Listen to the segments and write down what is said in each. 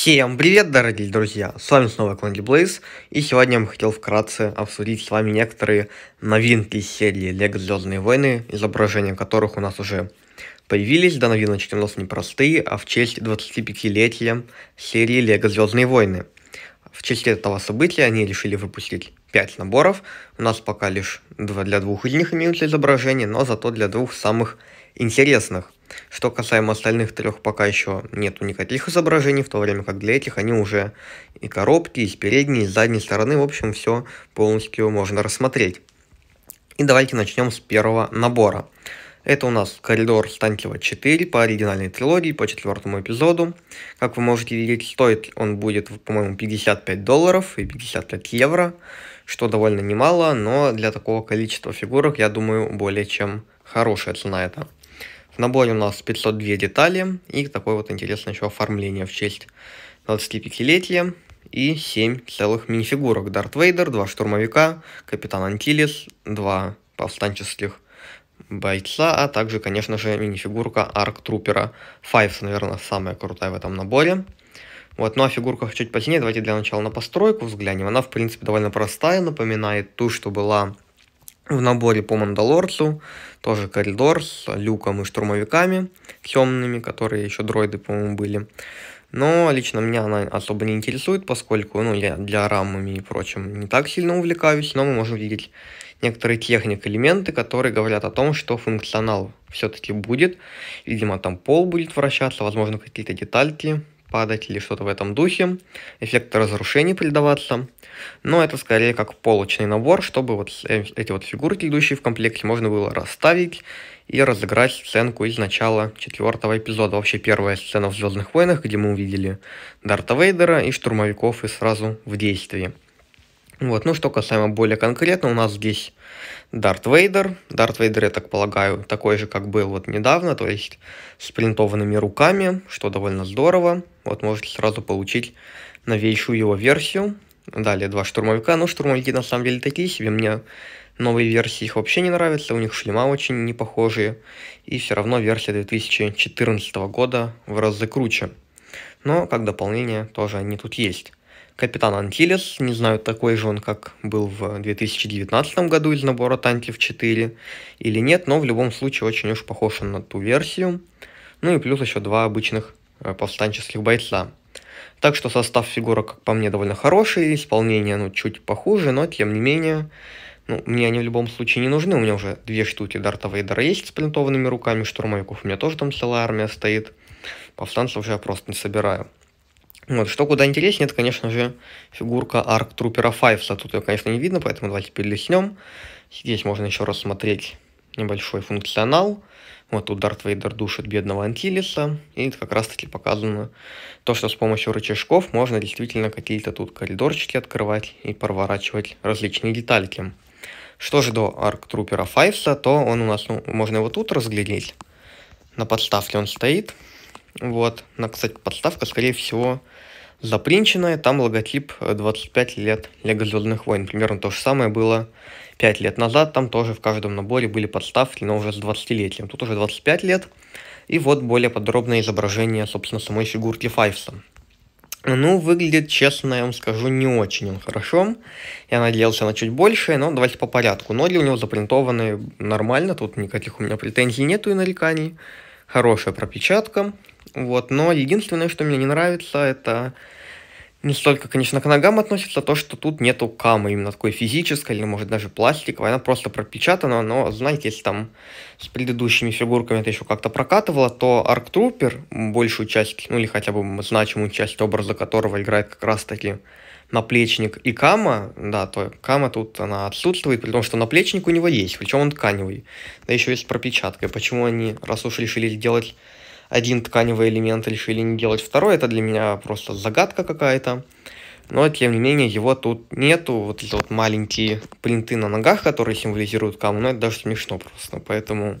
Всем привет, дорогие друзья! С вами снова Клэнди Блейз, и сегодня я бы хотел вкратце обсудить с вами некоторые новинки серии Лего Звездные войны, изображения которых у нас уже появились, да новиночки у нас простые, а в честь 25-летия серии Лего Звездные войны. В честь этого события они решили выпустить 5 наборов, у нас пока лишь для двух из них имеются изображения, но зато для двух самых интересных. Что касаемо остальных трех, пока еще нету никаких изображений, в то время как для этих они уже и коробки, и с передней, и с задней стороны, в общем, все полностью можно рассмотреть. И давайте начнем с первого набора. Это у нас коридор Станкива 4 по оригинальной трилогии, по четвертому эпизоду. Как вы можете видеть, стоит он будет, по-моему, 55 долларов и 55 евро, что довольно немало, но для такого количества фигурок, я думаю, более чем хорошая цена это. В наборе у нас 502 детали и такое вот интересное еще оформление в честь 25-летия и 7 целых минифигурок. Дарт Вейдер, 2 штурмовика, капитан Антилес, 2 повстанческих бойца, а также, конечно же, минифигурка Арк Трупера. Файвс, наверное, самая крутая в этом наборе. Вот, ну о а фигурках чуть позднее, давайте для начала на постройку взглянем. Она, в принципе, довольно простая, напоминает ту, что была в наборе по Мандалорцу, тоже коридор с люком и штурмовиками темными, которые еще дроиды, по-моему, были. Но лично меня она особо не интересует, поскольку ну, я для рамами и прочим не так сильно увлекаюсь, но мы можем видеть некоторые техник-элементы, которые говорят о том, что функционал все-таки будет. Видимо, там пол будет вращаться, возможно, какие-то детальки падать или что-то в этом духе, эффект разрушений придаваться. Но это скорее как полочный набор, чтобы вот э, эти вот фигурки, идущие в комплекте, можно было расставить и разыграть сценку из начала четвертого эпизода. Вообще первая сцена в Звездных войнах, где мы увидели Дарта Вейдера и штурмовиков и сразу в действии. Вот, ну что касаемо более конкретно, у нас здесь Дарт Вейдер. Дарт Вейдер, я так полагаю, такой же, как был вот недавно, то есть с принтованными руками, что довольно здорово. Вот можете сразу получить новейшую его версию. Далее два штурмовика. Ну, штурмовики на самом деле такие себе. Мне новые версии их вообще не нравятся. У них шлема очень не похожие. И все равно версия 2014 года в разы круче. Но как дополнение тоже они тут есть. Капитан Антилес, не знаю, такой же он, как был в 2019 году из набора танков 4 или нет, но в любом случае очень уж похож он на ту версию. Ну и плюс еще два обычных Э, повстанческих бойца. Так что состав фигурок, как по мне, довольно хороший, исполнение, ну, чуть похуже, но, тем не менее, ну, мне они в любом случае не нужны, у меня уже две штуки Дарта Вейдера есть с принтованными руками, штурмовиков у меня тоже там целая армия стоит, повстанцев уже я просто не собираю. Вот, что куда интереснее, это, конечно же, фигурка Арк Трупера Файвса. Тут ее, конечно, не видно, поэтому давайте перелеснем. Здесь можно еще раз смотреть небольшой функционал. Вот тут Дарт Вейдер душит бедного Антилиса, и это как раз-таки показано то, что с помощью рычажков можно действительно какие-то тут коридорчики открывать и проворачивать различные детальки. Что же до арк-трупера Файвса, то он у нас, ну, можно его тут разглядеть. На подставке он стоит. Вот, на, кстати, подставка, скорее всего, запринченная, там логотип 25 э, лет Лего Звездных войн. Примерно то же самое было 5 лет назад, там тоже в каждом наборе были подставки, но уже с 20-летием. Тут уже 25 лет. И вот более подробное изображение, собственно, самой фигурки Файвса. Ну, выглядит, честно, я вам скажу, не очень он хорошо. Я надеялся на чуть больше, но давайте по порядку. Ноги у него запринтованы нормально, тут никаких у меня претензий нету и нареканий. Хорошая пропечатка. Вот, но единственное, что мне не нравится, это не столько, конечно, к ногам относится, а то, что тут нету камы именно такой физической, или, может, даже пластиковой, она просто пропечатана, но, знаете, если там с предыдущими фигурками это еще как-то прокатывало, то Арктрупер, большую часть, ну или хотя бы значимую часть образа которого играет как раз-таки наплечник и кама, да, то кама тут она отсутствует, при том, что наплечник у него есть, причем он тканевый, да еще есть с пропечаткой. Почему они, раз уж решили сделать один тканевый элемент решили не делать второй, это для меня просто загадка какая-то. Но, тем не менее, его тут нету. Вот эти вот маленькие принты на ногах, которые символизируют каму, ну, это даже смешно просто. Поэтому,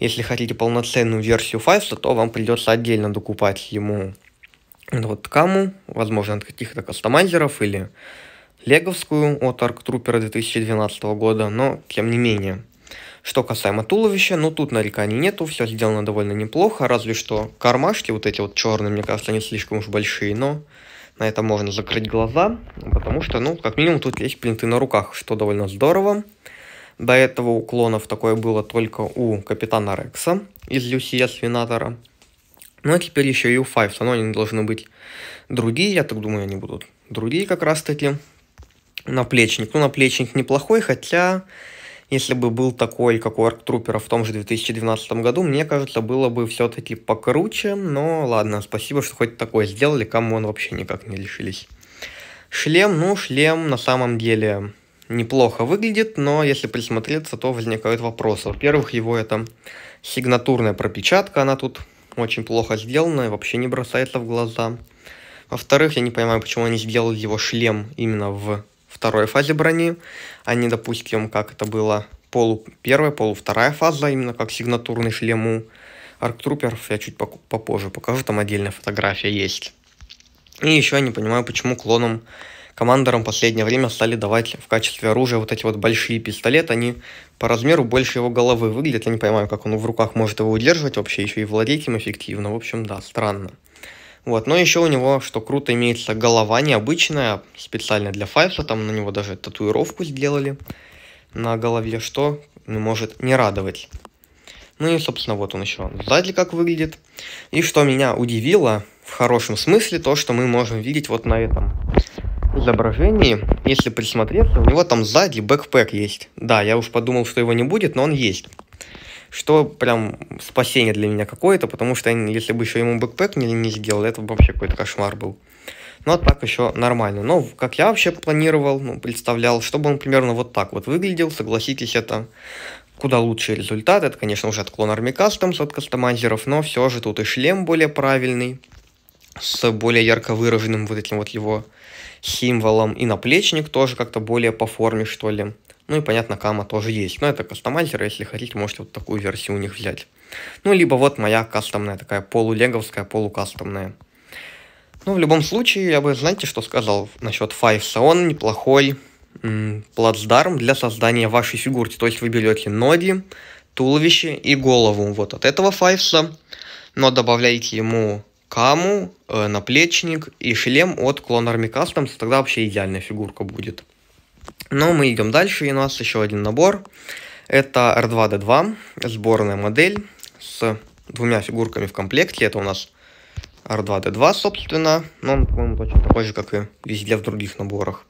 если хотите полноценную версию Файста, то вам придется отдельно докупать ему ну, вот каму, возможно, от каких-то кастомайзеров или леговскую от Арктрупера 2012 года, но тем не менее. Что касаемо туловища, ну тут нареканий нету, все сделано довольно неплохо, разве что кармашки вот эти вот черные, мне кажется, они слишком уж большие, но на это можно закрыть глаза, потому что, ну, как минимум тут есть принты на руках, что довольно здорово. До этого у клонов такое было только у Капитана Рекса из UCS Винатора. Ну а теперь еще и у Файвса, но они должны быть другие, я так думаю, они будут другие как раз таки. Наплечник, ну наплечник неплохой, хотя если бы был такой, как у Арк-Трупера в том же 2012 году, мне кажется, было бы все-таки покруче, но ладно, спасибо, что хоть такое сделали, кому он вообще никак не лишились. Шлем, ну, шлем на самом деле неплохо выглядит, но если присмотреться, то возникают вопросы. Во-первых, его это сигнатурная пропечатка, она тут очень плохо сделана и вообще не бросается в глаза. Во-вторых, я не понимаю, почему они сделали его шлем именно в второй фазе брони, а не, допустим, как это было полу первая, полу вторая фаза, именно как сигнатурный шлем у арктруперов. Я чуть попозже покажу, там отдельная фотография есть. И еще я не понимаю, почему клонам командорам в последнее время стали давать в качестве оружия вот эти вот большие пистолеты. Они по размеру больше его головы выглядят. Я не понимаю, как он в руках может его удерживать вообще, еще и владеть им эффективно. В общем, да, странно. Вот, но еще у него, что круто, имеется голова необычная, специально для Файса, там на него даже татуировку сделали на голове, что может не радовать. Ну и, собственно, вот он еще сзади как выглядит. И что меня удивило, в хорошем смысле, то, что мы можем видеть вот на этом изображении. Если присмотреться, у него там сзади бэкпэк есть. Да, я уж подумал, что его не будет, но он есть что прям спасение для меня какое-то, потому что если бы еще ему бэкпэк не, не сделал, это бы вообще какой-то кошмар был. Ну, а так еще нормально. Но как я вообще планировал, ну, представлял, чтобы он примерно вот так вот выглядел, согласитесь, это куда лучший результат. Это, конечно, уже отклон Army Customs от кастомайзеров, но все же тут и шлем более правильный, с более ярко выраженным вот этим вот его символом, и наплечник тоже как-то более по форме, что ли. Ну и, понятно, кама тоже есть. Но это кастомайзер, если хотите, можете вот такую версию у них взять. Ну, либо вот моя кастомная, такая полулеговская, полукастомная. Ну, в любом случае, я бы, знаете, что сказал насчет Five он неплохой м -м, плацдарм для создания вашей фигурки. То есть вы берете ноги, туловище и голову вот от этого Файвса, но добавляете ему каму, э, наплечник и шлем от Clone Army тогда вообще идеальная фигурка будет. Но ну, мы идем дальше, и у нас еще один набор. Это R2-D2, сборная модель с двумя фигурками в комплекте. Это у нас R2-D2, собственно. Но он, по-моему, точно такой же, как и везде в других наборах.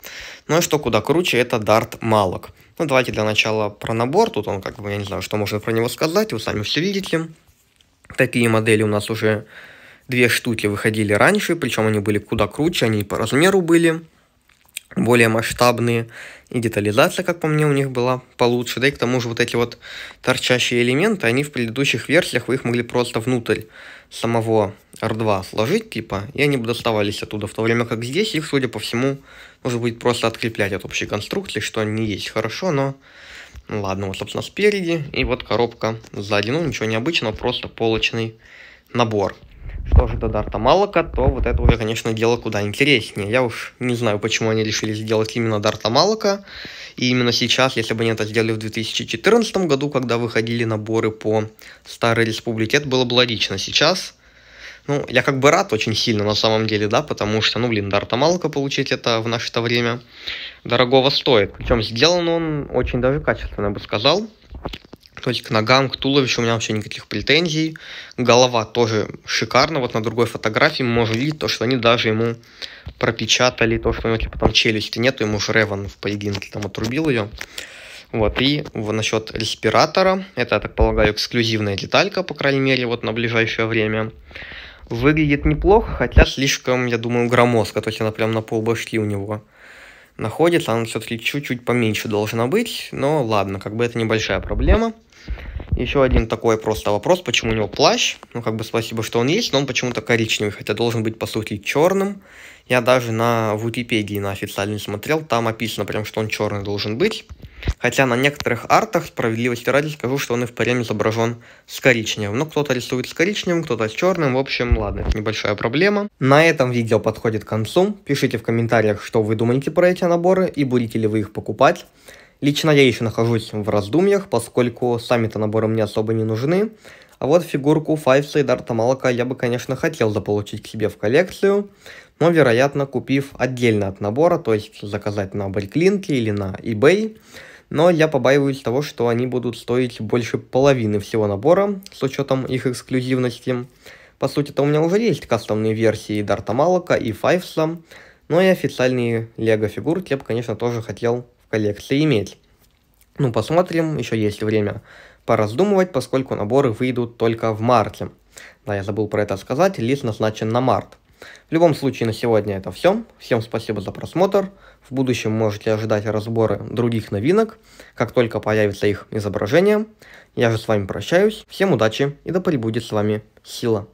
Ну и что куда круче, это Dart Малок. Ну, давайте для начала про набор. Тут он, как бы, я не знаю, что можно про него сказать. Вы сами все видите. Такие модели у нас уже две штуки выходили раньше. Причем они были куда круче, они по размеру были более масштабные, и детализация, как по мне, у них была получше, да и к тому же вот эти вот торчащие элементы, они в предыдущих версиях вы их могли просто внутрь самого R2 сложить, типа, и они бы доставались оттуда, в то время как здесь их, судя по всему, нужно будет просто откреплять от общей конструкции, что не есть хорошо, но ну, ладно, вот, собственно, спереди, и вот коробка сзади, ну, ничего необычного, просто полочный набор. Что же до Дарта Малака, то вот это уже, конечно, дело куда интереснее. Я уж не знаю, почему они решили сделать именно Дарта Малака. И именно сейчас, если бы они это сделали в 2014 году, когда выходили наборы по Старой Республике, это было бы логично. Сейчас, ну, я как бы рад очень сильно на самом деле, да, потому что, ну, блин, Дарта Малка получить это в наше-то время дорогого стоит. Причем сделан он очень даже качественно, я бы сказал. То есть к ногам, к туловищу у меня вообще никаких претензий. Голова тоже шикарна. Вот на другой фотографии можно видеть то, что они даже ему пропечатали то, что у него типа там челюсти нету, ему же Реван в поединке там отрубил ее. Вот, и вот насчет респиратора, это, я так полагаю, эксклюзивная деталька, по крайней мере, вот на ближайшее время. Выглядит неплохо, хотя слишком, я думаю, громоздко, то есть она прям на пол башки у него находится, она все-таки чуть-чуть поменьше должна быть, но ладно, как бы это небольшая проблема. Еще один такой просто вопрос, почему у него плащ. Ну, как бы спасибо, что он есть, но он почему-то коричневый, хотя должен быть, по сути, черным. Я даже на Википедии, на официальный смотрел, там описано прям, что он черный должен быть. Хотя на некоторых артах, справедливости ради, скажу, что он и паре изображен с коричневым. Но ну, кто-то рисует с коричневым, кто-то с черным. В общем, ладно, это небольшая проблема. На этом видео подходит к концу. Пишите в комментариях, что вы думаете про эти наборы и будете ли вы их покупать. Лично я еще нахожусь в раздумьях, поскольку сами-то наборы мне особо не нужны. А вот фигурку Файвса и Дарта Малака я бы, конечно, хотел заполучить к себе в коллекцию, но, вероятно, купив отдельно от набора, то есть заказать на Бэйклинке или на eBay. Но я побаиваюсь того, что они будут стоить больше половины всего набора, с учетом их эксклюзивности. По сути-то у меня уже есть кастомные версии Дарта Малака и Файфса, но и официальные лего фигурки я бы, конечно, тоже хотел коллекции иметь. Ну, посмотрим, еще есть время пораздумывать, поскольку наборы выйдут только в марте. Да, я забыл про это сказать, лист назначен на март. В любом случае, на сегодня это все. Всем спасибо за просмотр. В будущем можете ожидать разборы других новинок, как только появится их изображение. Я же с вами прощаюсь. Всем удачи и да пребудет с вами сила.